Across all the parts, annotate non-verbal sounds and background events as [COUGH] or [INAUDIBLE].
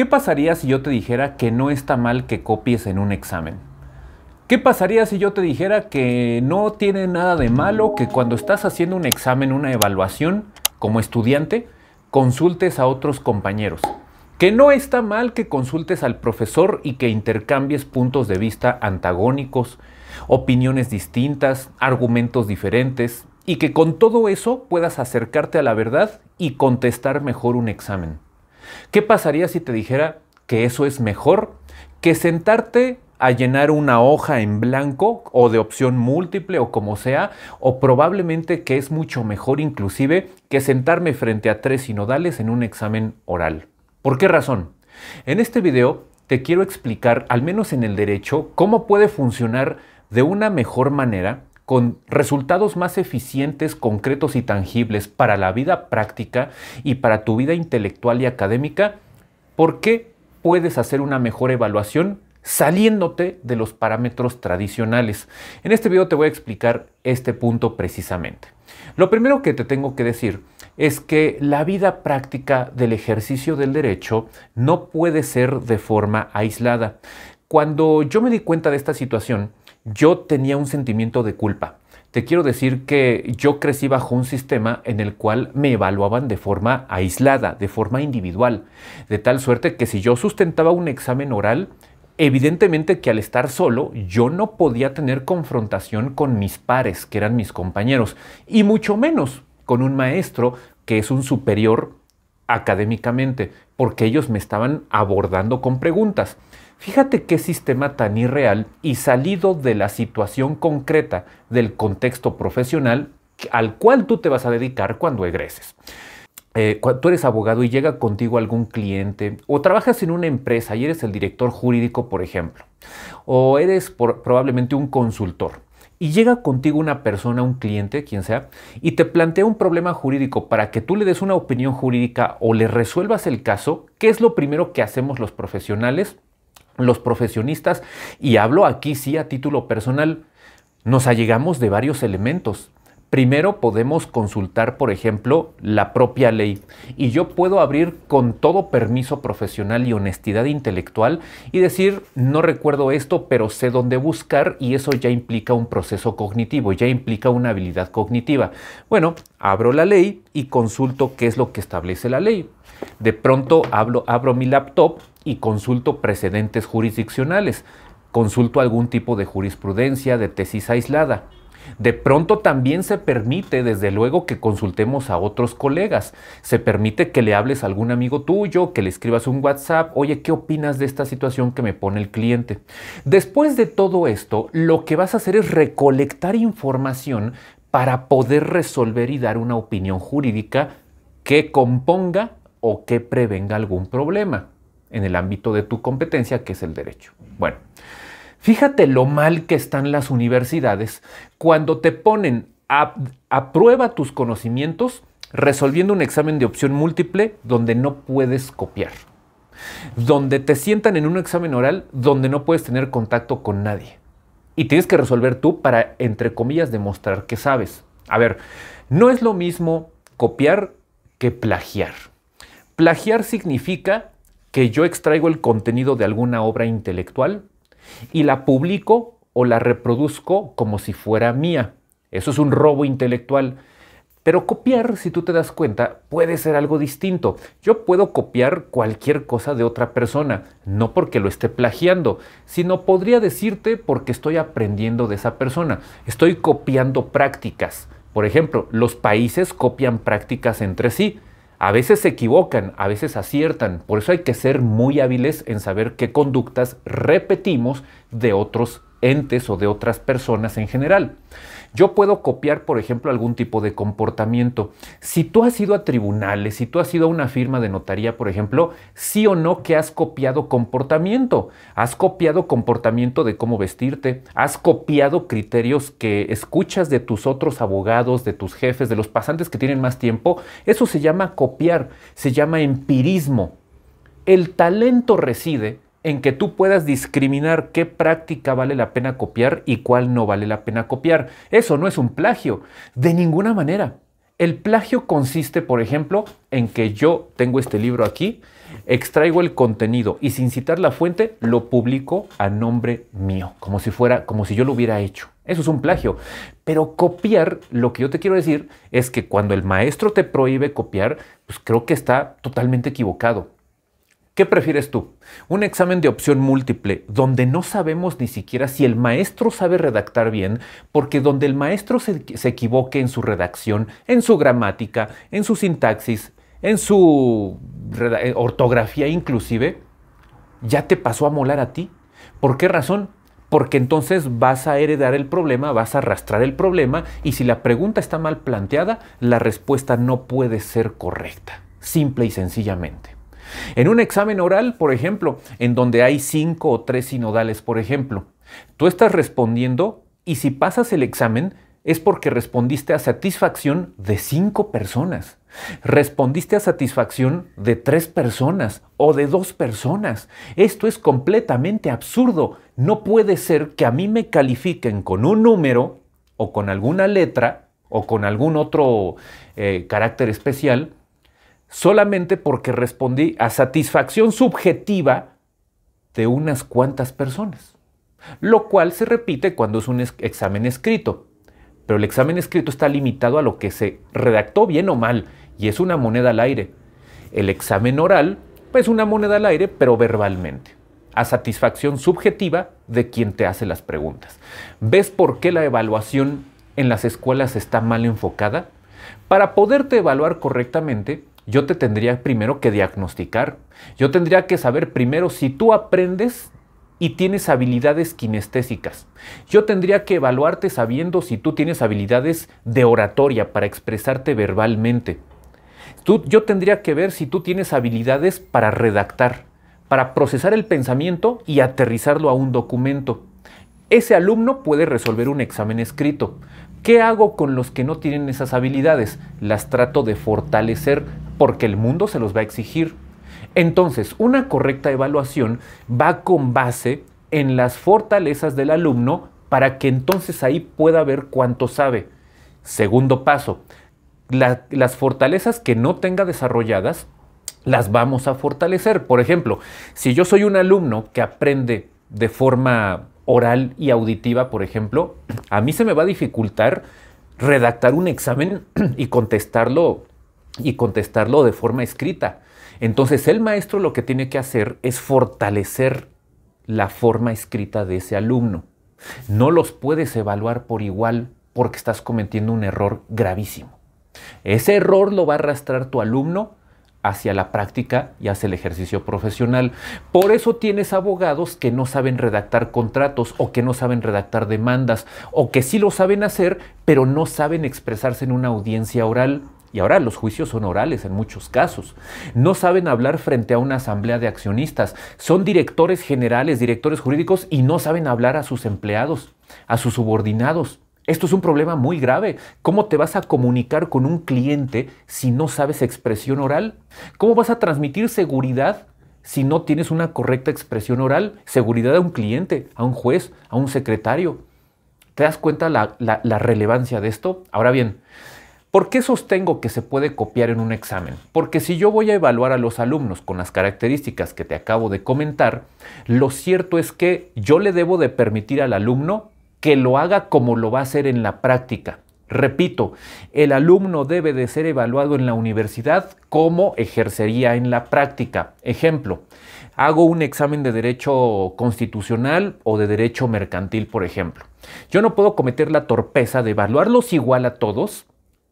¿Qué pasaría si yo te dijera que no está mal que copies en un examen? ¿Qué pasaría si yo te dijera que no tiene nada de malo que cuando estás haciendo un examen, una evaluación, como estudiante, consultes a otros compañeros? Que no está mal que consultes al profesor y que intercambies puntos de vista antagónicos, opiniones distintas, argumentos diferentes, y que con todo eso puedas acercarte a la verdad y contestar mejor un examen. ¿Qué pasaría si te dijera que eso es mejor que sentarte a llenar una hoja en blanco o de opción múltiple o como sea, o probablemente que es mucho mejor inclusive que sentarme frente a tres sinodales en un examen oral. ¿Por qué razón? En este video te quiero explicar, al menos en el derecho, cómo puede funcionar de una mejor manera con resultados más eficientes, concretos y tangibles para la vida práctica y para tu vida intelectual y académica, ¿por qué puedes hacer una mejor evaluación saliéndote de los parámetros tradicionales. En este video te voy a explicar este punto precisamente. Lo primero que te tengo que decir es que la vida práctica del ejercicio del derecho no puede ser de forma aislada. Cuando yo me di cuenta de esta situación, yo tenía un sentimiento de culpa. Te quiero decir que yo crecí bajo un sistema en el cual me evaluaban de forma aislada, de forma individual, de tal suerte que si yo sustentaba un examen oral, Evidentemente que al estar solo yo no podía tener confrontación con mis pares, que eran mis compañeros, y mucho menos con un maestro que es un superior académicamente, porque ellos me estaban abordando con preguntas. Fíjate qué sistema tan irreal y salido de la situación concreta del contexto profesional al cual tú te vas a dedicar cuando egreses. Eh, tú eres abogado y llega contigo algún cliente, o trabajas en una empresa y eres el director jurídico, por ejemplo, o eres probablemente un consultor. Y llega contigo una persona, un cliente, quien sea, y te plantea un problema jurídico para que tú le des una opinión jurídica o le resuelvas el caso, ¿qué es lo primero que hacemos los profesionales? los profesionistas, y hablo aquí sí a título personal, nos allegamos de varios elementos. Primero podemos consultar, por ejemplo, la propia ley y yo puedo abrir con todo permiso profesional y honestidad intelectual y decir, no recuerdo esto, pero sé dónde buscar y eso ya implica un proceso cognitivo, ya implica una habilidad cognitiva. Bueno, abro la ley y consulto qué es lo que establece la ley. De pronto hablo, abro mi laptop y consulto precedentes jurisdiccionales. Consulto algún tipo de jurisprudencia, de tesis aislada. De pronto también se permite, desde luego, que consultemos a otros colegas. Se permite que le hables a algún amigo tuyo, que le escribas un WhatsApp, oye, ¿qué opinas de esta situación que me pone el cliente? Después de todo esto, lo que vas a hacer es recolectar información para poder resolver y dar una opinión jurídica que componga o que prevenga algún problema en el ámbito de tu competencia, que es el derecho. Bueno. Fíjate lo mal que están las universidades cuando te ponen a, prueba tus conocimientos resolviendo un examen de opción múltiple donde no puedes copiar, donde te sientan en un examen oral donde no puedes tener contacto con nadie. Y tienes que resolver tú para, entre comillas, demostrar que sabes. A ver, no es lo mismo copiar que plagiar. Plagiar significa que yo extraigo el contenido de alguna obra intelectual y la publico o la reproduzco como si fuera mía. Eso es un robo intelectual. Pero copiar, si tú te das cuenta, puede ser algo distinto. Yo puedo copiar cualquier cosa de otra persona, no porque lo esté plagiando, sino podría decirte porque estoy aprendiendo de esa persona. Estoy copiando prácticas. Por ejemplo, los países copian prácticas entre sí. A veces se equivocan, a veces aciertan, por eso hay que ser muy hábiles en saber qué conductas repetimos de otros entes o de otras personas en general. Yo puedo copiar, por ejemplo, algún tipo de comportamiento. Si tú has ido a tribunales, si tú has ido a una firma de notaría, por ejemplo, sí o no que has copiado comportamiento. Has copiado comportamiento de cómo vestirte, has copiado criterios que escuchas de tus otros abogados, de tus jefes, de los pasantes que tienen más tiempo. Eso se llama copiar, se llama empirismo. El talento reside en que tú puedas discriminar qué práctica vale la pena copiar y cuál no vale la pena copiar. Eso no es un plagio, de ninguna manera. El plagio consiste, por ejemplo, en que yo tengo este libro aquí, extraigo el contenido y sin citar la fuente lo publico a nombre mío, como si fuera como si yo lo hubiera hecho. Eso es un plagio. Pero copiar, lo que yo te quiero decir es que cuando el maestro te prohíbe copiar, pues creo que está totalmente equivocado. ¿Qué prefieres tú? ¿Un examen de opción múltiple donde no sabemos ni siquiera si el maestro sabe redactar bien, porque donde el maestro se, equivoque en su redacción, en su gramática, en su sintaxis, en su eh, ortografía inclusive, ya te pasó a molar a ti? ¿Por qué razón? porque entonces vas a heredar el problema, vas a arrastrar el problema y si la pregunta está mal planteada, la respuesta no puede ser correcta, simple y sencillamente. En un examen oral, por ejemplo, en donde hay cinco o tres sinodales, por ejemplo, tú estás respondiendo y si pasas el examen es porque respondiste a satisfacción de cinco personas. Respondiste a satisfacción de tres personas o de dos personas. Esto es completamente absurdo. No puede ser que a mí me califiquen con un número o con alguna letra o con algún otro eh, carácter especial solamente porque respondí a satisfacción subjetiva de unas cuantas personas, lo cual se repite cuando es un examen escrito. Pero el examen escrito está limitado a lo que se redactó bien o mal y es una moneda al aire. El examen oral es pues, una moneda al aire, pero verbalmente, a satisfacción subjetiva de quien te hace las preguntas. ¿Ves por qué la evaluación en las escuelas está mal enfocada? Para poderte evaluar correctamente, yo te tendría primero que diagnosticar. Yo tendría que saber primero si tú aprendes y tienes habilidades kinestésicas. Yo tendría que evaluarte sabiendo si tú tienes habilidades de oratoria para expresarte verbalmente. Tú, yo tendría que ver si tú tienes habilidades para redactar, para procesar el pensamiento y aterrizarlo a un documento. Ese alumno puede resolver un examen escrito. ¿Qué hago con los que no tienen esas habilidades? Las trato de fortalecer porque el mundo se los va a exigir. Entonces, una correcta evaluación va con base en las fortalezas del alumno para que entonces ahí pueda ver cuánto sabe. Segundo paso, las fortalezas que no tenga desarrolladas las vamos a fortalecer. Por ejemplo, si yo soy un alumno que aprende de forma oral y auditiva, por ejemplo, a mí se me va a dificultar redactar un examen [CLEARS THROAT] y contestarlo y contestarlo de forma escrita. Entonces el maestro lo que tiene que hacer es fortalecer la forma escrita de ese alumno. No los puedes evaluar por igual porque estás cometiendo un error gravísimo. Ese error lo va a arrastrar tu alumno hacia la práctica y hacia el ejercicio profesional. Por eso tienes abogados que no saben redactar contratos o que no saben redactar demandas o que sí lo saben hacer, pero no saben expresarse en una audiencia oral y ahora los juicios son orales en muchos casos. No saben hablar frente a una asamblea de accionistas. Son directores generales, directores jurídicos y no saben hablar a sus empleados, a sus subordinados. Esto es un problema muy grave. ¿Cómo te vas a comunicar con un cliente si no sabes expresión oral? ¿Cómo vas a transmitir seguridad si no tienes una correcta expresión oral? Seguridad a un cliente, a un juez, a un secretario. ¿Te das cuenta la, relevancia de esto? Ahora bien, ¿Por qué sostengo que se puede copiar en un examen? Porque si yo voy a evaluar a los alumnos con las características que te acabo de comentar, lo cierto es que yo le debo de permitir al alumno que lo haga como lo va a hacer en la práctica. Repito, el alumno debe de ser evaluado en la universidad como ejercería en la práctica. Ejemplo, hago un examen de derecho constitucional o de derecho mercantil, por ejemplo. Yo no puedo cometer la torpeza de evaluarlos igual a todos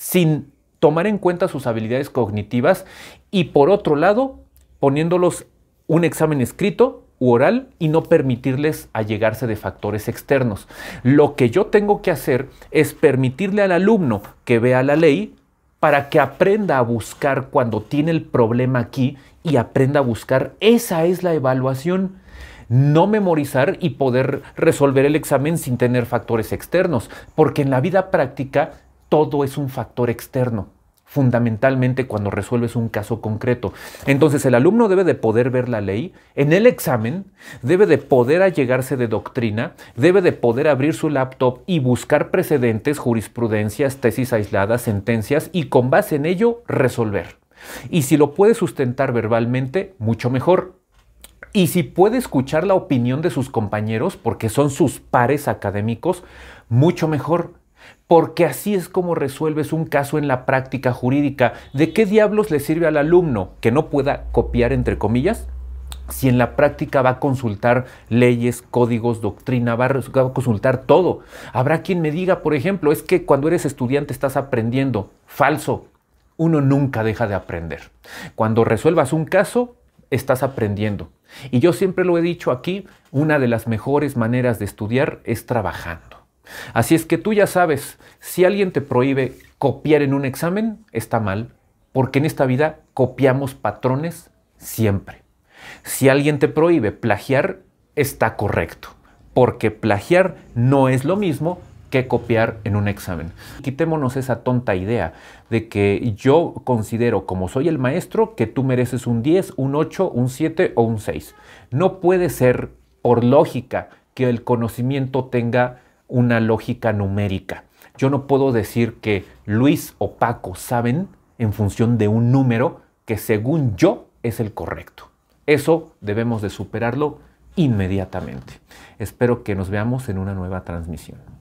sin tomar en cuenta sus habilidades cognitivas y por otro lado poniéndolos un examen escrito u oral y no permitirles allegarse de factores externos. Lo que yo tengo que hacer es permitirle al alumno que vea la ley para que aprenda a buscar cuando tiene el problema aquí y aprenda a buscar. Esa es la evaluación. No memorizar y poder resolver el examen sin tener factores externos, porque en la vida práctica todo es un factor externo fundamentalmente cuando resuelves un caso concreto. Entonces el alumno debe de poder ver la ley en el examen, debe de poder allegarse de doctrina, debe de poder abrir su laptop y buscar precedentes, jurisprudencias, tesis aisladas, sentencias y con base en ello resolver. Y si lo puede sustentar verbalmente, mucho mejor. Y si puede escuchar la opinión de sus compañeros, porque son sus pares académicos, mucho mejor porque así es como resuelves un caso en la práctica jurídica. ¿De qué diablos le sirve al alumno que no pueda copiar, entre comillas? Si en la práctica va a consultar leyes, códigos, doctrina, va a consultar todo. Habrá quien me diga, por ejemplo, es que cuando eres estudiante estás aprendiendo. Falso. Uno nunca deja de aprender. Cuando resuelvas un caso, estás aprendiendo. Y yo siempre lo he dicho aquí, una de las mejores maneras de estudiar es trabajando. Así es que tú ya sabes, si alguien te prohíbe copiar en un examen, está mal, porque en esta vida copiamos patrones siempre. Si alguien te prohíbe plagiar, está correcto, porque plagiar no es lo mismo que copiar en un examen. Quitémonos esa tonta idea de que yo considero, como soy el maestro, que tú mereces un 10, un 8, un 7 o un 6. No puede ser, por lógica, que el conocimiento tenga una lógica numérica. Yo no puedo decir que Luis o Paco saben en función de un número que según yo es el correcto. Eso debemos de superarlo inmediatamente. Espero que nos veamos en una nueva transmisión.